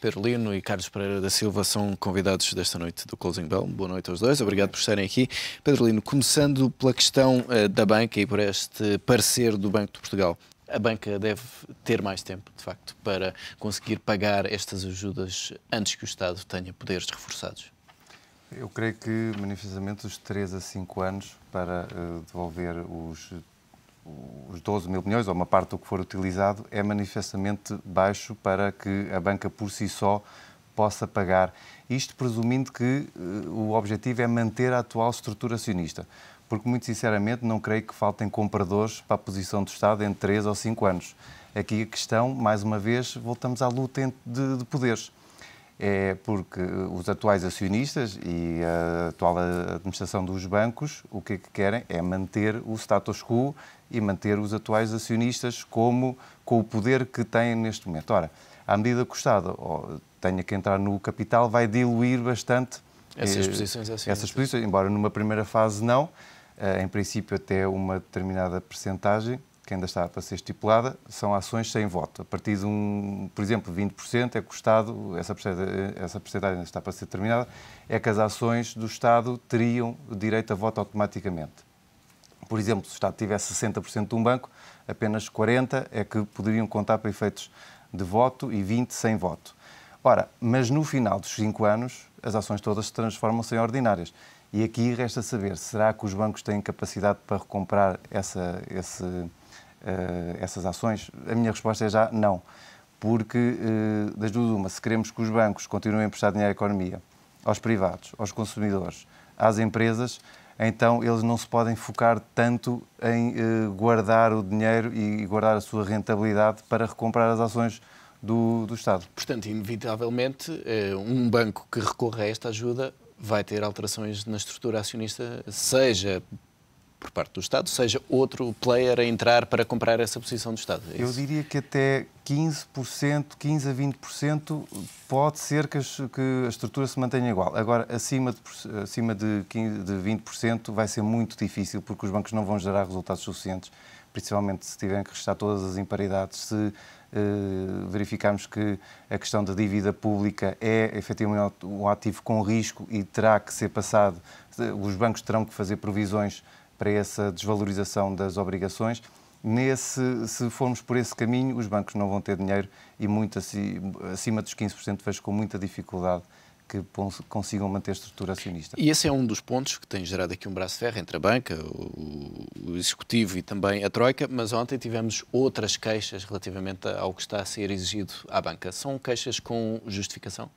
Perlino e Carlos Pereira da Silva são convidados desta noite do Closing Bell. Boa noite aos dois, obrigado por estarem aqui. Pedro Lino. começando pela questão uh, da banca e por este parecer do Banco de Portugal. A banca deve ter mais tempo, de facto, para conseguir pagar estas ajudas antes que o Estado tenha poderes reforçados? Eu creio que, manifestamente, os 3 a 5 anos para uh, devolver os os 12 mil milhões, ou uma parte do que for utilizado, é manifestamente baixo para que a banca por si só possa pagar. Isto presumindo que uh, o objetivo é manter a atual estrutura acionista. Porque, muito sinceramente, não creio que faltem compradores para a posição do Estado em 3 ou 5 anos. Aqui a questão, mais uma vez, voltamos à luta de, de poderes é porque os atuais acionistas e a atual administração dos bancos o que, é que querem é manter o status quo e manter os atuais acionistas como com o poder que têm neste momento. Ora, à medida que o Estado oh, tenha que entrar no capital, vai diluir bastante eh, essas eh, posições, essas posições embora numa primeira fase não, eh, em princípio até uma determinada percentagem, que ainda está para ser estipulada, são ações sem voto. A partir de, um, por exemplo, 20% é que o Estado, essa percentagem, essa ainda está para ser determinada, é que as ações do Estado teriam direito a voto automaticamente. Por exemplo, se o Estado tivesse 60% de um banco, apenas 40% é que poderiam contar para efeitos de voto e 20% sem voto. Ora, mas no final dos 5 anos, as ações todas se transformam-se em ordinárias. E aqui resta saber, será que os bancos têm capacidade para recomprar essa, esse, eh, essas ações? A minha resposta é já não. Porque, eh, das duas uma, se queremos que os bancos continuem a emprestar dinheiro à economia, aos privados, aos consumidores, às empresas, então eles não se podem focar tanto em eh, guardar o dinheiro e guardar a sua rentabilidade para recomprar as ações do, do Estado. Portanto, inevitavelmente, um banco que recorra a esta ajuda vai ter alterações na estrutura acionista, seja por parte do Estado, seja outro player a entrar para comprar essa posição do Estado. É Eu diria que até 15%, 15 a 20% pode ser que, a estrutura se mantenha igual. Agora, acima de, acima de, 15, de 20% vai ser muito difícil, porque os bancos não vão gerar resultados suficientes, principalmente se tiverem que restar todas as imparidades, se Uh, que a questão da dívida pública é efetivamente um ativo com risco e terá que ser passado, os bancos terão que fazer provisões para essa desvalorização das obrigações. Nesse, se formos por esse caminho, os bancos não vão ter dinheiro e muito acima dos 15% vejo com muita dificuldade que consigam manter a estrutura acionista. E esse é um dos pontos que tem gerado aqui um braço de ferro entre a banca, o, o Executivo e também a Troika, mas ontem tivemos outras queixas relativamente ao que está a ser exigido à banca. São queixas com justificação?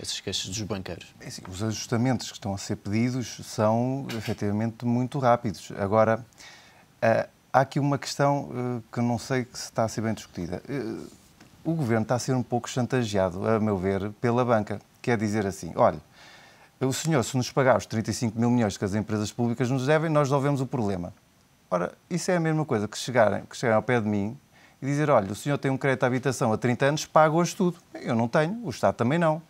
essas queixas dos banqueiros? É assim, os ajustamentos que estão a ser pedidos são efetivamente muito rápidos. Agora, eh, há aqui uma questão eh, que não sei se está a ser bem discutida. Eh, o governo está a ser um pouco chantageado, a meu ver, pela banca. Quer é dizer assim: olha, o senhor, se nos pagar os 35 mil milhões que as empresas públicas nos devem, nós resolvemos o problema. Ora, isso é a mesma coisa que chegarem, que chegarem ao pé de mim e dizer: olha, o senhor tem um crédito à habitação há 30 anos, paga hoje tudo. Eu não tenho, o Estado também não.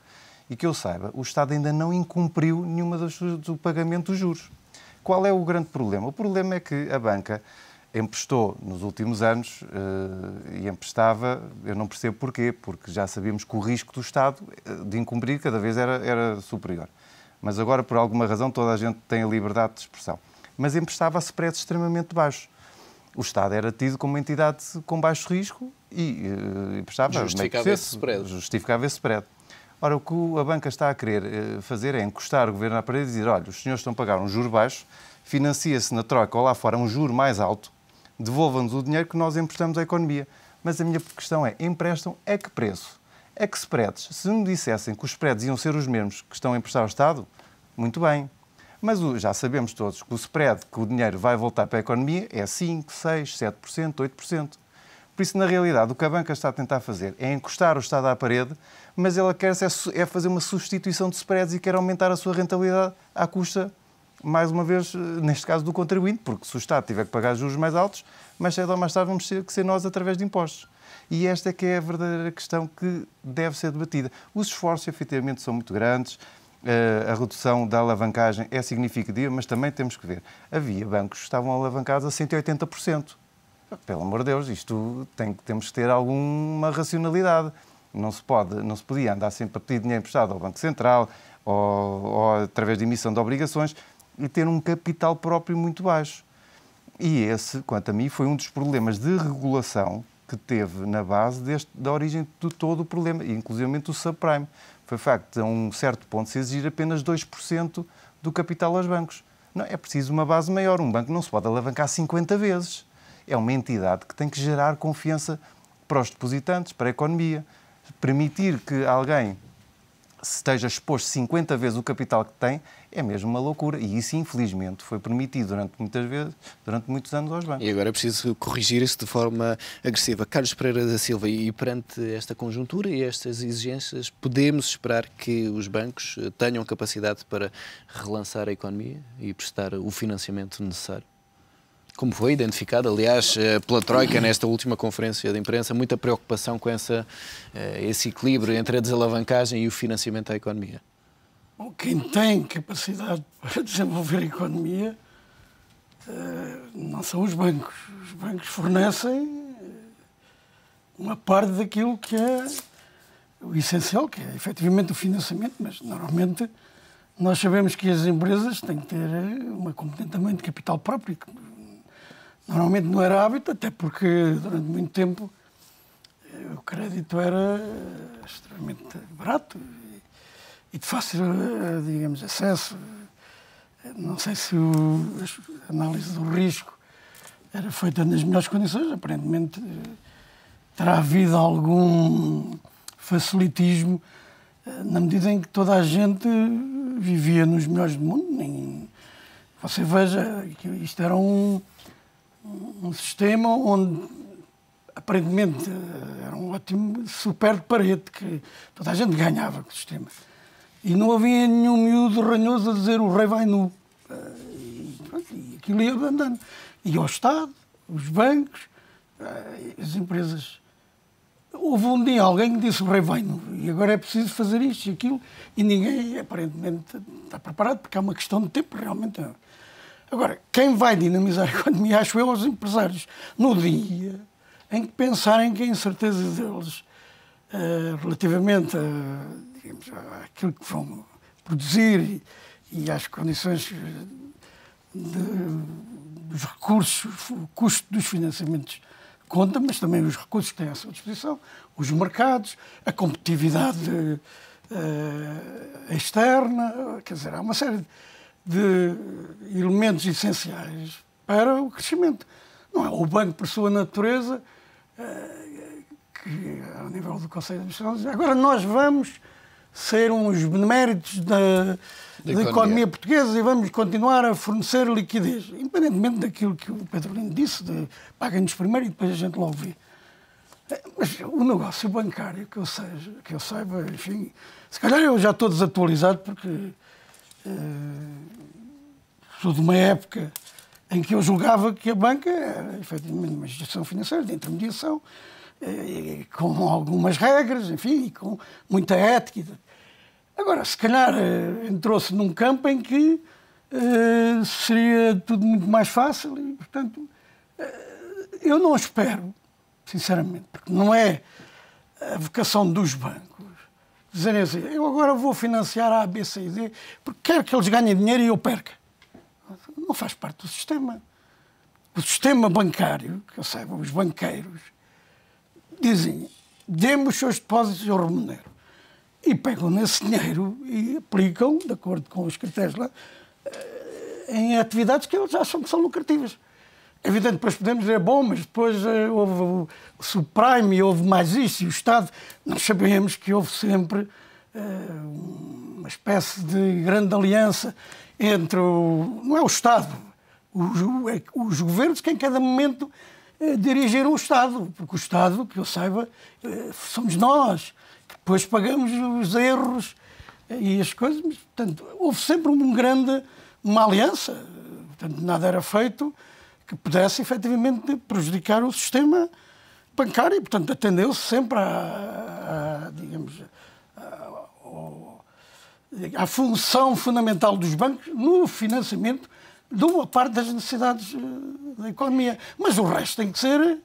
E que eu saiba, o Estado ainda não incumpriu nenhuma das, do pagamento dos juros. Qual é o grande problema? O problema é que a banca emprestou nos últimos anos eh, e emprestava, eu não percebo porquê, porque já sabíamos que o risco do Estado eh, de incumprir cada vez era, era superior. Mas agora, por alguma razão, toda a gente tem a liberdade de expressão. Mas emprestava a spreads extremamente baixos. O Estado era tido como uma entidade com baixo risco e eh, emprestava. Justificava esse spread. Justificava esse spread. Ora, o que a banca está a querer eh, fazer é encostar o governo à parede e dizer: olha, os senhores estão a pagar um juro baixo, financia-se na troca ou lá fora um juro mais alto, devolvam-nos o dinheiro que nós emprestamos à economia. Mas a minha questão é: emprestam a que preço? A que spreads? Se me dissessem que os spreads iam ser os mesmos que estão a emprestar ao Estado, muito bem. Mas já sabemos todos que o spread, que o dinheiro vai voltar para a economia, é 5, 6, 7%, 8%. Por isso, na realidade, o que a banca está a tentar fazer é encostar o Estado à parede, mas ela quer é fazer uma substituição de spreads e quer aumentar a sua rentabilidade à custa, mais uma vez, neste caso, do contribuinte, porque se o Estado tiver que pagar juros mais altos, mais cedo ou mais tarde vamos ter que ser nós através de impostos. E esta é que é a verdadeira questão que deve ser debatida. Os esforços, efetivamente, são muito grandes, eh, a redução da alavancagem é significativa, mas também temos que ver. Havia bancos que estavam alavancados a 180%. Pelo amor de Deus, isto tem, temos que ter alguma racionalidade. Não se, pode, não se podia andar sempre a pedir dinheiro emprestado ao Banco Central ou, ou através de emissão de obrigações e ter um capital próprio muito baixo. E esse, quanto a mim, foi um dos problemas de regulação que teve na base deste, da origem de todo o problema, inclusive o subprime. Foi o facto de, a um certo ponto, se exigir apenas 2% do capital aos bancos. Não, é preciso uma base maior. Um banco não se pode alavancar 50 vezes é uma entidade que tem que gerar confiança para os depositantes, para a economia. Permitir que alguém esteja exposto 50 vezes o capital que tem é mesmo uma loucura. E isso, infelizmente, foi permitido durante muitas vezes, durante muitos anos aos bancos. E agora é preciso corrigir isso de forma agressiva. Carlos Pereira da Silva, e perante esta conjuntura e estas exigências, podemos esperar que os bancos tenham capacidade para relançar a economia e prestar o financiamento necessário? como foi identificado, aliás, eh, pela Troika nesta última conferência de imprensa, muita preocupação com essa, eh, esse equilíbrio entre a desalavancagem e o financiamento da economia? Bom, quem tem capacidade para desenvolver a economia eh, não são os bancos. Os bancos fornecem uma parte daquilo que é o essencial, que é efetivamente o financiamento, mas normalmente nós sabemos que as empresas têm que ter uma componente também de capital próprio Normalmente não era hábito, até porque durante muito tempo eh, o crédito era eh, extremamente barato e de fácil, eh, digamos, acesso. Não sei se a análise do risco era feita nas melhores condições, aparentemente terá havido algum facilitismo na medida em que toda a gente vivia nos melhores do mundo. Você veja que isto era um, um, sistema onde aparentemente era um ótimo super de parede, que toda a gente ganhava com o sistema. E não havia nenhum miúdo ranhoso a dizer o rei vai nu. Eh, e, aquilo ia andando. E ao Estado, os bancos, eh, as empresas. Houve um dia alguém que disse o rei vai nu, e agora é preciso fazer isto e aquilo, e ninguém aparentemente está preparado, porque é uma questão de tempo, realmente. Agora, quem vai dinamizar a economia, acho eu, é os empresários. No dia em que pensarem que a incerteza deles uh, relativamente a, digamos, àquilo que vão produzir e, e às condições eh, dos recursos, o custo dos financiamentos conta, mas também os recursos que têm à sua disposição, os mercados, a competitividade uh, externa, quer dizer, há uma série de de elementos essenciais para o crescimento. Não é o banco por sua natureza, eh, que ao nível do Conselho de Administração, agora nós vamos ser uns beneméritos da, da economia. economia. portuguesa e vamos continuar a fornecer liquidez, independentemente daquilo que o Pedro Lino disse, de paguem-nos primeiro e depois a gente logo vê. Eh, mas o negócio bancário, que eu, seja, que eu saiba, enfim, se calhar eu já estou desatualizado porque eh, sou de uma época em que eu julgava que a banca era efetivamente uma gestão financeira de intermediação, eh, com algumas regras, enfim, e com muita ética. Agora, se calhar eh, entrou-se num campo em que seria tudo muito mais fácil e, portanto, eu não espero, sinceramente, porque não é a vocação dos bancos dizerem assim, eu agora vou financiar a ABCD porque quero que eles ganhem dinheiro e eu perca. Não faz parte do sistema. O sistema bancário, que eu saiba, os banqueiros, dizem, dê-me os seus depósitos e eu remunero. E pegam nesse dinheiro e aplicam, de acordo com os critérios lá, eh, em atividades que eles acham que são lucrativas. É evidente, depois podemos dizer, bom, mas depois eh, houve o subprime e houve mais isso, e o Estado. Nós sabemos que houve sempre eh, uma espécie de grande aliança entre o. não é o Estado, os, é os governos que em cada momento eh, dirigiram o Estado, porque o Estado, que eu saiba, somos nós, que depois pagamos os erros e as coisas. Mas, portanto, houve sempre uma grande uma aliança, portanto, nada era feito que pudesse efetivamente prejudicar o sistema bancário. E, portanto, atendeu-se sempre a, a digamos, a, a, função fundamental dos bancos no financiamento de uma parte das necessidades eh, da economia. Mas o resto tem que ser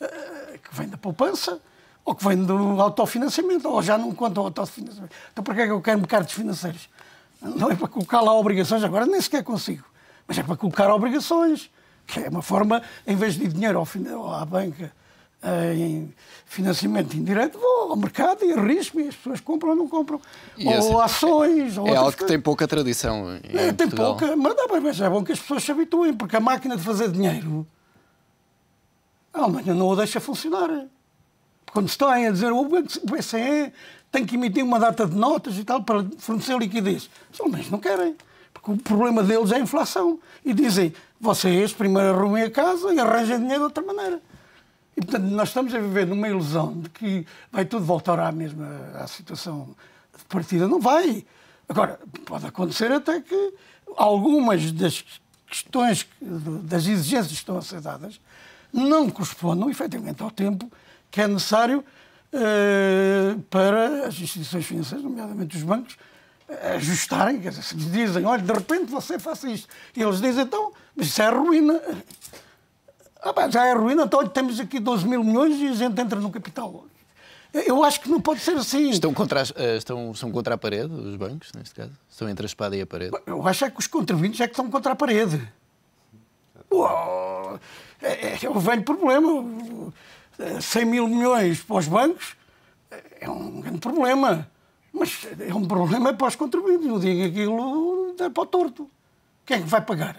eh, que vem da poupança ou que vem do autofinanciamento, ou já não conta o autofinanciamento. Então, para que é que eu quero mercados financeiros? Não é para colocar lá obrigações, agora nem sequer consigo, mas é para colocar obrigações que é uma forma, em vez de ir dinheiro ao, à banca eh, em financiamento indireto, vou ao mercado e arrisco e as pessoas compram ou não compram. E ou ações. É, ou é, é algo que tem pouca tradição. É, tem pouca, mas, não, mas é bom que as pessoas se habituem, porque a máquina de fazer dinheiro a Alemanha não o deixa funcionar. Quando se a dizer o BCE tem que emitir uma data de notas e tal para fornecer liquidez, os alemães não querem que o problema deles é a inflação. E dizem, vocês primeiro arrumem a casa e arranjem dinheiro de outra maneira. E, portanto, nós estamos a viver numa ilusão de que vai tudo voltar à mesma à situação de partida. Não vai. Agora, pode acontecer até que algumas das questões, das exigências que estão a ser dadas, não correspondam efetivamente ao tempo que é necessário eh, para as instituições financeiras, nomeadamente os bancos, é ajustarem, quer dizer, se dizem, olha, de repente você faça isto. E eles dizem, então, isso é ruína. Ah, bem, já é ruína, então olha, temos aqui 12 mil milhões e a gente entra no capital. Eu acho que não pode ser assim. Estão contra, eh, estão, são contra a parede, os bancos, neste caso? Estão entre a espada e a parede? Eu acho é que os contribuintes é que estão contra a parede. é, é um é velho problema. 100 eh, mil milhões para os bancos eh, é um grande problema. Mas é um problema para os contribuintes. Eu digo aquilo dá para o torto. Quem é que vai pagar?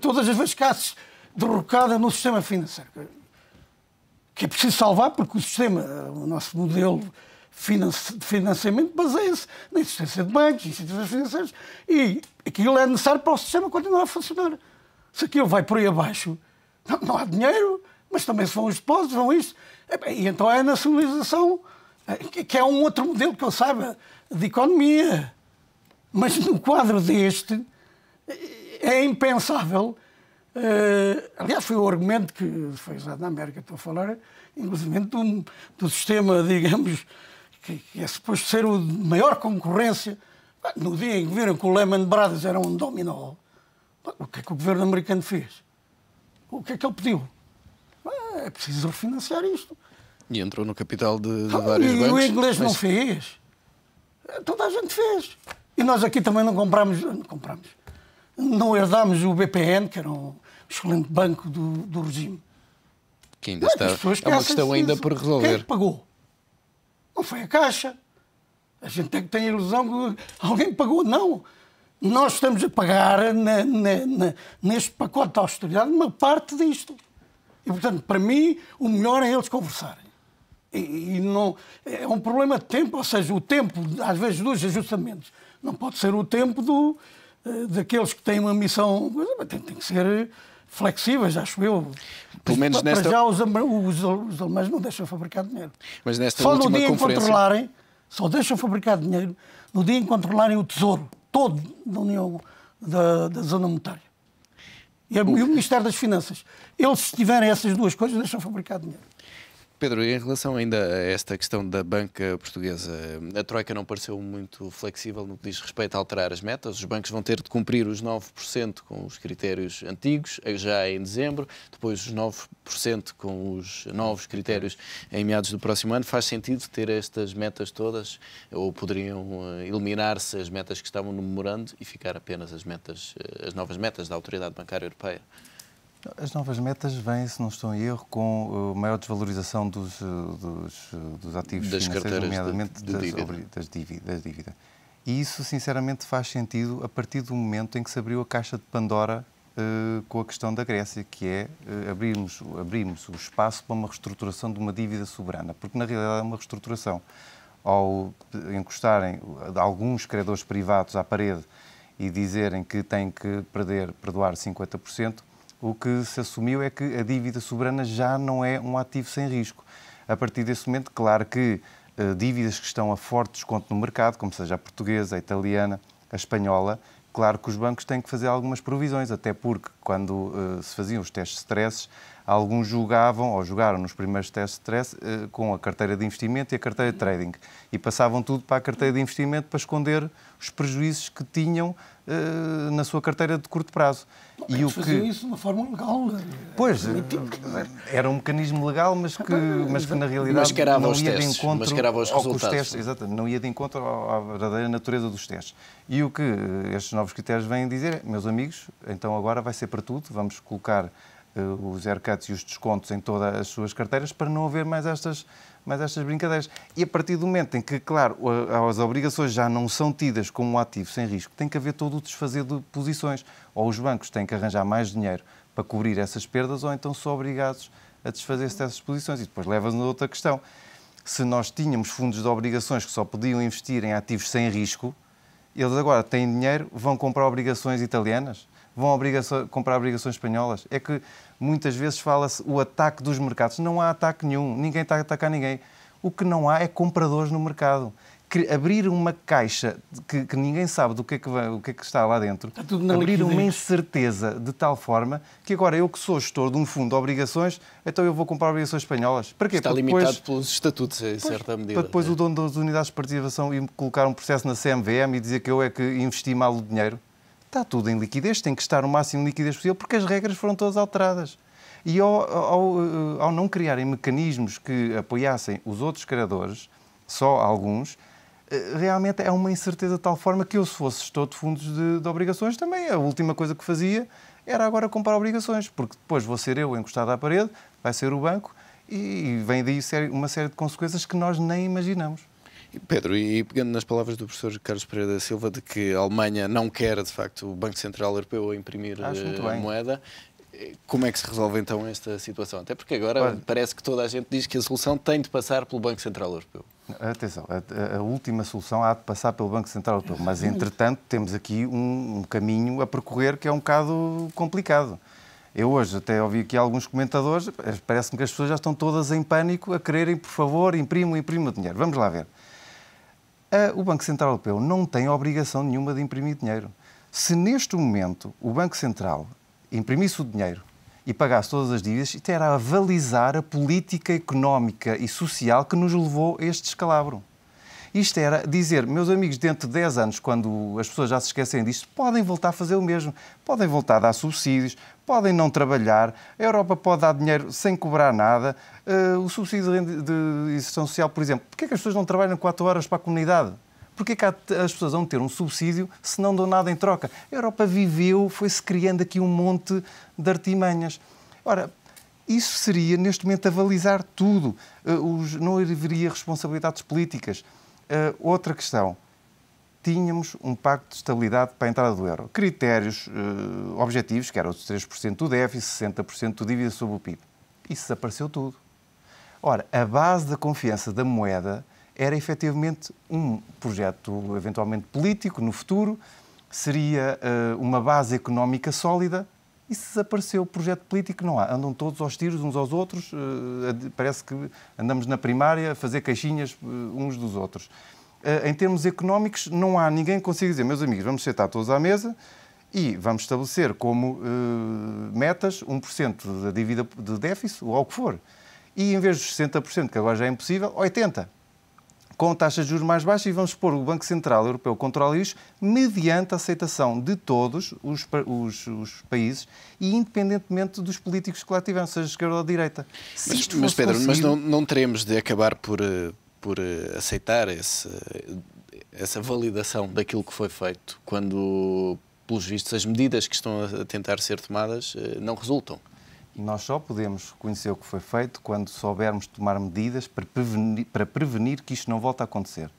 Todas as vezes que há derrocada no sistema financeiro, que é preciso salvar, porque o sistema, o nosso modelo de financiamento baseia-se na existência de bancos, instituições financeiras, e aquilo é necessário para o sistema continuar a funcionar. Se aquilo vai por aí abaixo, não, não há dinheiro, mas também se vão os depósitos, vão isto. E então é a nacionalização que é um outro modelo que eu saiba de economia. Mas no quadro deste é impensável. Uh, aliás, foi o argumento que foi usado na América, estou a falar, inclusive do, do sistema, digamos, que, que é suposto ser o de maior concorrência. No dia em que viram que o Lehman Brothers era um dominó, o que é que o governo americano fez? O que é que ele pediu? É preciso refinanciar isto. E entrou no capital de, de ah, vários e bancos. E o inglês mas... não fez. Toda a gente fez. E nós aqui também não comprámos, não comprámos, não herdámos o BPN, que era um excelente banco do, do regime. Que ainda está. É uma questão ainda por resolver. Quem é pagou? Não foi a Caixa. A gente é tem que ter a ilusão que alguém pagou. Não. Nós estamos a pagar na, na, na, neste pacote de austeridade uma parte disto. E, portanto, para mim, o melhor é eles conversarem e, e, não, é um problema de tempo, ou seja, o tempo, às vezes, dos ajustamentos. Não pode ser o tempo do, eh, daqueles que têm uma missão, tem, tem que ser flexíveis, acho eu. Pelo menos para, nesta... para já os, os, os, alemães não deixam fabricar dinheiro. Mas nesta só no dia em controlarem, só deixam fabricar dinheiro no dia em controlarem o tesouro todo da União, da, da zona monetária. E, o... e o Ministério das Finanças. Eles, se tiverem essas duas coisas, deixam fabricar dinheiro. Pedro, em relação ainda a esta questão da banca portuguesa, a Troika não pareceu muito flexível no que diz respeito a alterar as metas. Os bancos vão ter de cumprir os 9% com os critérios antigos, já em dezembro, depois os 9% com os novos critérios em meados do próximo ano. Faz sentido ter estas metas todas ou poderiam eh, eliminar-se as metas que estavam no memorando e ficar apenas as metas, eh, as novas metas da Autoridade Bancária Europeia? As novas metas vêm, se não estou em erro, com eh, maior desvalorização dos, eh, dos, eh, dos ativos das financeiros, nomeadamente de, de das, dívida. Das, dívida, das dívida. E isso, sinceramente, faz sentido a partir do momento em que se abriu a caixa de Pandora uh, com a questão da Grécia, que é uh, abrirmos, abrirmos o espaço para uma reestruturação de uma dívida soberana, porque na realidade é uma reestruturação. Ao encostarem alguns credores privados à parede e dizerem que têm que perder, perdoar 50%, o que se assumiu é que a dívida soberana já não é um ativo sem risco. A partir desse momento, claro que uh, dívidas que estão a forte desconto no mercado, como seja a portuguesa, a italiana, a espanhola, claro que os bancos têm que fazer algumas provisões, até porque quando uh, se faziam os testes de stresses, alguns jogavam, ou jogaram nos primeiros testes de stress, eh, com a carteira de investimento e a carteira de trading. E passavam tudo para a carteira de investimento para esconder os prejuízos que tinham eh, na sua carteira de curto prazo. Bom, e o que isso de uma forma legal. Né? Pois, é? era um mecanismo legal, mas que, então, mas que na realidade não ia de encontro aos ao resultados. Testes, exato, não ia de encontro à verdadeira natureza dos testes. E o que estes novos critérios vêm dizer é, meus amigos, então agora vai ser para tudo, vamos colocar eh, os haircuts e os descontos em todas as suas carteiras para não haver mais estas, mais estas brincadeiras. E a partir do momento em que, claro, as obrigações já não são tidas como um ativo sem risco, tem que haver todo o desfazer de posições. Ou os bancos têm que arranjar mais dinheiro para cobrir essas perdas, ou então são obrigados a desfazer-se dessas posições. E depois leva-nos a outra questão. Se nós tínhamos fundos de obrigações que só podiam investir em ativos sem risco, eles agora têm dinheiro, vão comprar obrigações italianas? vão obrigação, comprar obrigações espanholas. É que muitas vezes fala-se o ataque dos mercados. Não há ataque nenhum, ninguém está a atacar ninguém. O que não há é compradores no mercado. Que abrir uma caixa que, que ninguém sabe do que, é que, vai, o que, é que está lá dentro, está abrir uma incerteza de tal forma que agora eu que sou gestor de um fundo de obrigações, então eu vou comprar obrigações espanholas. Para quê? Está limitado depois, pelos estatutos, em certa medida. Para depois é? o dono das unidades de participação e colocar um processo na CMVM e dizer que eu é que investi mal o dinheiro está tudo em liquidez, tem que estar o máximo de liquidez possível, porque as regras foram todas alteradas. E ao, ao, eh, ao não criarem mecanismos que apoiassem os outros criadores, só alguns, eh, realmente é uma incerteza de tal forma que eu, se fosse gestor de fundos de, de, obrigações, também a última coisa que fazia era agora comprar obrigações, porque depois vou ser eu encostado à parede, vai ser o banco e, e vem daí uma série de consequências que nós nem imaginamos. Pedro, e pegando nas palavras do professor Carlos Pereira da Silva, de que a Alemanha não quer, de facto, o Banco Central Europeu a imprimir a eh, moeda, eh, como é que se resolve então esta situação? Até porque agora Olha, parece que toda a gente diz que a solução tem de passar pelo Banco Central Europeu. Atenção, a, a última solução há de passar pelo Banco Central Europeu, mas entretanto temos aqui um, um, caminho a percorrer que é um bocado complicado. Eu hoje até ouvi aqui alguns comentadores, eh, parece-me que as pessoas já estão todas em pânico a quererem, por favor, imprimo, imprimam o dinheiro. Vamos lá ver o Banco Central Europeu não tem obrigação nenhuma de imprimir dinheiro. Se neste momento o Banco Central imprimisse o dinheiro e pagasse todas as dívidas, isto era avalizar a política económica e social que nos levou a este descalabro. Isto era dizer, meus amigos, dentro de 10 anos, quando as pessoas já se esquecem disto, podem voltar a fazer o mesmo, podem voltar a dar subsídios, podem não trabalhar, a Europa pode dar dinheiro sem cobrar nada, uh, o subsídio de inserção social, por exemplo, porquê é que as pessoas não trabalham 4 horas para a comunidade? Porquê é que as pessoas vão ter um subsídio se não dão nada em troca? A Europa viveu, foi-se criando aqui um monte de artimanhas. Ora, isso seria, neste momento, avalizar tudo. Eh, os, não haveria responsabilidades políticas. Uh, outra questão. Tínhamos um pacto de estabilidade para a entrada do euro. Critérios uh, objetivos, que eram os 3% do déficit, 60% do dívida sobre o PIB. Isso desapareceu tudo. Ora, a base da confiança da moeda era efetivamente um projeto eventualmente político no futuro, seria uh, uma base económica sólida e se desapareceu o projeto político, não há. Andam todos aos tiros uns aos outros, eh, parece que andamos na primária a fazer caixinhas eh, uns dos outros. Eh, em termos económicos, não há ninguém que consiga dizer, meus amigos, vamos sentar todos à mesa e vamos estabelecer como metas 1% da dívida de déficit, ou ao que for. E em vez dos 60%, que agora já é impossível, 80% com taxas de juros mais baixas e vamos pôr o Banco Central Europeu controla isso mediante a aceitação de todos os, os, os países e independentemente dos políticos que lá tiveram, seja esquerda ou direita. Se mas, mas Pedro, conseguir... mas não, não teremos de acabar por, eh, por eh, aceitar esse, essa validação daquilo que foi feito quando, pelos vistos, as medidas que estão a tentar ser tomadas eh, não resultam nós só podemos conhecer o que foi feito quando soubermos tomar medidas para prevenir, para prevenir que isto não volte a acontecer.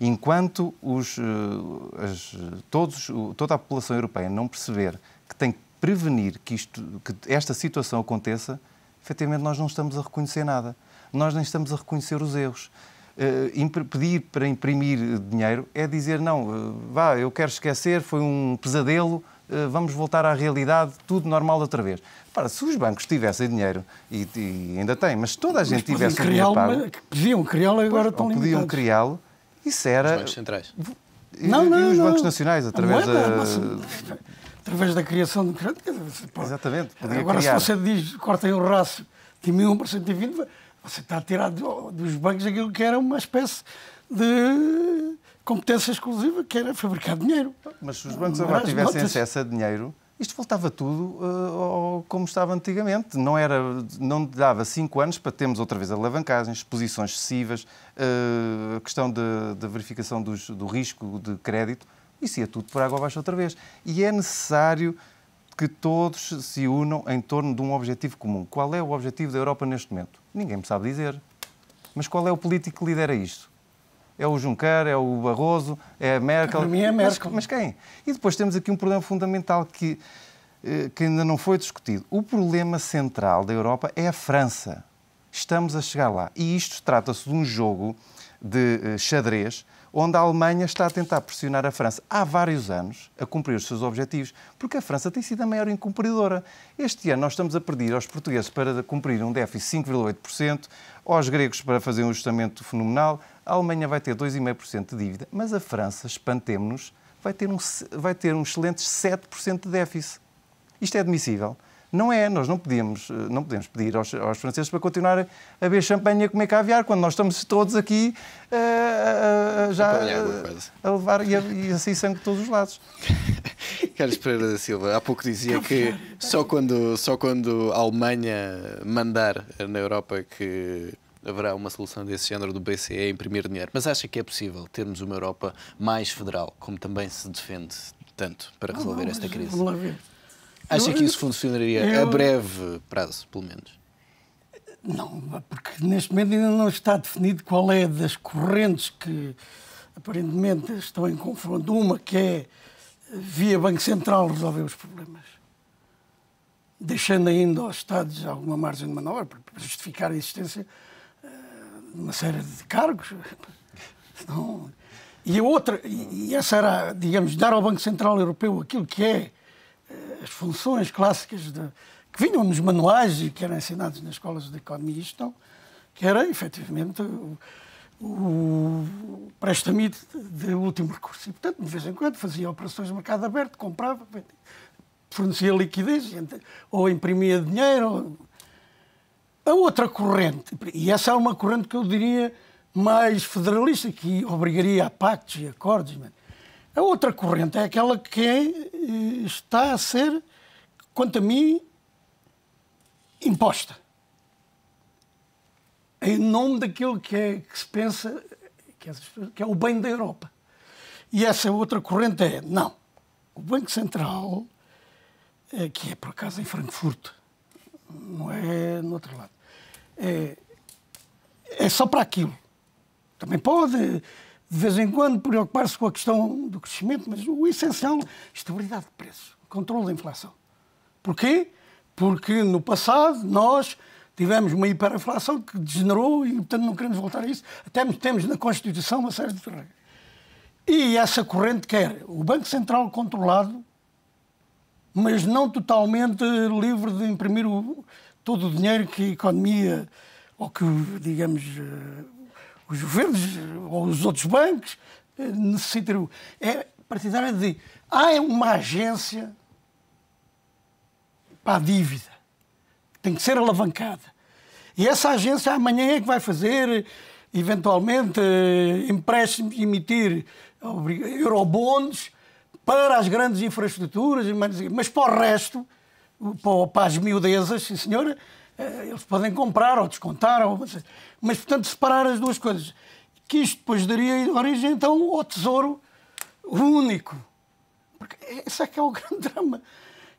Enquanto os, eh, as, todos, toda a população europeia não perceber que tem que prevenir que, isto, que esta situação aconteça, efetivamente nós não estamos a reconhecer nada. Nós nem estamos a reconhecer os erros. Uh, pedir para imprimir dinheiro é dizer, não, eh, vá, eu quero esquecer, foi um pesadelo, eh, vamos voltar à realidade, tudo normal outra vez. Para, se os bancos tivessem dinheiro, e, e ainda têm, mas se toda a gente mas tivesse dinheiro pago... Podiam criá-lo agora estão limitados. Podiam criá-lo, isso era... Os bancos centrais. E, não, não, e os não. bancos nacionais, através da... Através da criação de crédito. Exatamente. Agora, criar. se você diz, cortem o raço de 1 para 120, você está a tirar dos bancos aquilo que era uma espécie de competência exclusiva, que era fabricar dinheiro. Mas se os bancos agora tivessem acesso a dinheiro, isto voltava tudo uh, como estava antigamente. Não, era, não dava cinco anos para termos outra vez alavancagens, exposições excessivas, uh, a questão da verificação dos, do risco de crédito. Isso ia tudo por água abaixo outra vez. E é necessário que todos se unam em torno de um objetivo comum. Qual é o objetivo da Europa neste momento? Ninguém me sabe dizer. Mas qual é o político que lidera isto? é o Juncker, é o Barroso, é a Merkel. A mim é Merkel. Mas, mas, quem? E depois temos aqui um problema fundamental que, eh, que ainda não foi discutido. O problema central da Europa é a França. Estamos a chegar lá. E isto trata-se de um jogo de eh, xadrez onde a Alemanha está a tentar pressionar a França há vários anos a cumprir os seus objetivos, porque a França tem sido a maior incumpridora. Este ano nós estamos a pedir aos portugueses para cumprir um déficit de 5,8%, aos gregos para fazer um ajustamento fenomenal, a Alemanha vai ter 2,5% de dívida, mas a França, espantemos-nos, vai ter, um, vai ter um excelente 7% de déficit. Isto é admissível. Não é, nós não podemos, eh, não podemos pedir aos, aos franceses para continuar a beber champanhe e a comer caviar, quando nós estamos todos aqui uh, uh, já a, a levar e a, e a sair sangue de todos os lados. Carlos Pereira da Silva, há pouco dizia que só quando, só quando a Alemanha mandar na Europa que haverá uma solução desse género do BCE imprimir dinheiro. Mas acha que é possível termos uma Europa mais federal, como também se defende tanto, para resolver não, não, esta crise? Vamos lá ver. Acha que isso funcionaria eu... a breve prazo, pelo menos? Não, porque neste momento ainda não está definido qual é das correntes que aparentemente estão em confronto. Uma que é via Banco Central resolver os problemas, deixando ainda aos Estados alguma margem de manobra para justificar a existência eh, de uma série de cargos. Não. E a outra, e essa era, digamos, dar ao Banco Central Europeu aquilo que é as funções clássicas de, que vinham nos manuais e que eram ensinados nas escolas de economia e gestão, que era efetivamente o, o préstamo de último recurso. E, portanto, de vez em quando fazia operações de mercado aberto, comprava, fornecia liquidez, ou imprimia dinheiro. A outra corrente, e essa é uma corrente que eu diria mais federalista, que obrigaria a pactos e acordos, a outra corrente é aquela que é, eh, está a ser, quanto a mim, imposta. Em nome daquilo que, é, que se pensa que é, que é o bem da Europa. E essa outra corrente é: não, o Banco Central, eh, que é por acaso em Frankfurt, não é no outro lado, é, é só para aquilo. Também pode de vez em quando, preocupar-se com a questão do crescimento, mas o essencial, estabilidade de preços controle da inflação. Porquê? Porque no passado nós tivemos uma hiperinflação que degenerou e, portanto, não queremos voltar a isso. Até temos na Constituição uma série de regras. E essa corrente quer o Banco Central controlado, mas não totalmente livre de imprimir o, todo o dinheiro que a economia ou que, digamos, eh, os governos ou os outros bancos eh, necessitam. É partidária de. Há uma agência para a dívida, que tem que ser alavancada. E essa agência amanhã é que vai fazer, eventualmente, eh, empréstimos, emitir eurobonds para as grandes infraestruturas, mas para o resto, para as miudezas, sim senhora, eh, eles podem comprar ou descontar, ou, mas, portanto, separar as duas coisas. Que isto depois daria origem, então, ao tesouro único. Porque esse é que é o grande drama.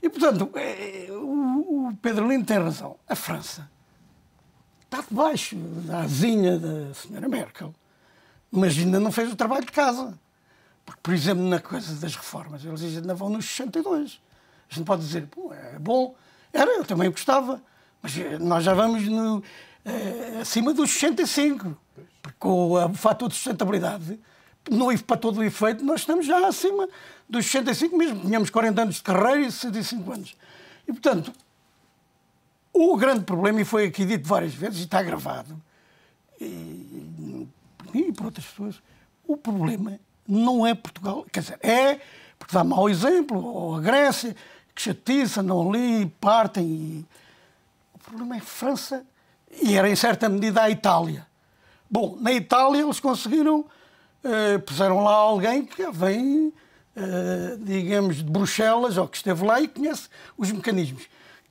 E, portanto, eh, eh, o Pedro Lino tem razão. A França está debaixo da asinha da senhora Merkel, mas ainda não fez o trabalho de casa. Porque, por exemplo, na coisa das reformas, eles ainda vão nos 62. A gente pode dizer, pô, é bom. Era, eu também gostava. Mas eh, nós já vamos no, eh, acima dos 65, porque com eh, o fator de sustentabilidade, no, para todo o efeito, nós estamos já acima dos 65 mesmo. Tínhamos 40 anos de carreira e 65 anos. E, portanto, o grande problema, e foi aqui dito várias vezes, e está gravado, e, e por outras pessoas, o problema não é Portugal. Quer dizer, é, porque dá mau exemplo, ou a Grécia, que chatiça, não ali, partem e o problema é França e era, em certa medida, a Itália. Bom, na Itália eles conseguiram, eh, puseram lá alguém que vem, eh, digamos, de Bruxelas ou que esteve lá e conhece os mecanismos,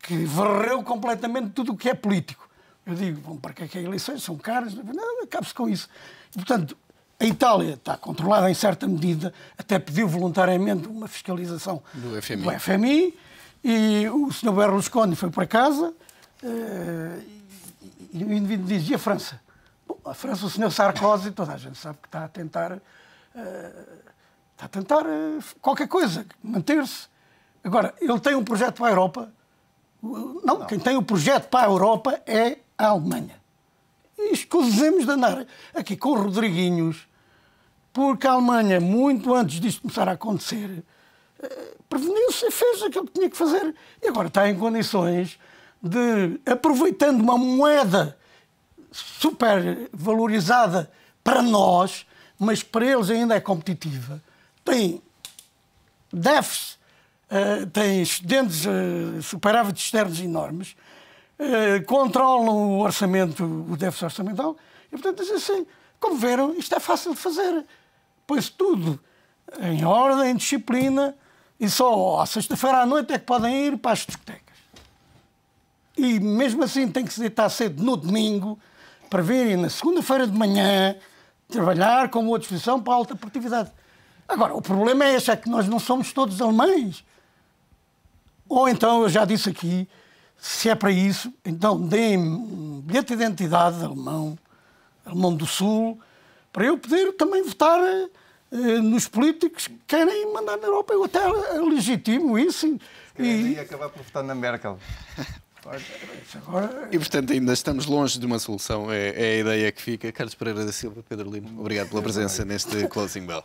que varreu completamente tudo o que é político. Eu digo, bom, para que é que há é eleições? São caras, não, acaba-se com isso. E, portanto, a Itália está controlada em certa medida, até pediu voluntariamente uma fiscalização do FMI. Do FMI e o Sr. Berlusconi foi para casa, é, e o indivíduo dizia França. Bom, a França, o senhor Sarkozy, toda a gente sabe que está a tentar eh, está a tentar eh, qualquer coisa, manter-se. Agora, ele tem um projeto para a Europa. Não, não, quem tem o projeto para a Europa é a Alemanha. E escusemos de andar aqui com Rodriguinhos, porque a Alemanha, muito antes disto começar a acontecer, eh, preveniu-se e fez aquilo que tinha que fazer. E agora está em condições de aproveitando uma moeda super valorizada para nós, mas para eles ainda é competitiva, tem déficit, uh, tem excedentes, uh, superávites externos enormes, uh, controlam o orçamento, o déficit orçamental, e portanto dizem assim, como viram, isto é fácil de fazer. Põe-se tudo em ordem, em disciplina, e só à sexta-feira à noite é que podem ir para as discotecas e mesmo assim tem que se deitar cedo no domingo para virem na segunda-feira de manhã trabalhar com uma disposição para a alta produtividade. Agora, o problema é esse, é que nós não somos todos alemães. Ou então, eu já disse aqui, se é para isso, então deem um bilhete de identidade alemão, alemão do Sul, para eu poder também votar eh, nos políticos que querem mandar na Europa. Eu até legitimo isso. E, e acabar por votar na Merkel. E portanto ainda estamos longe de uma solução. É, é a ideia que fica. Carlos Pereira da Silva, Pedro Lima, obrigado pela presença neste Closing Bell.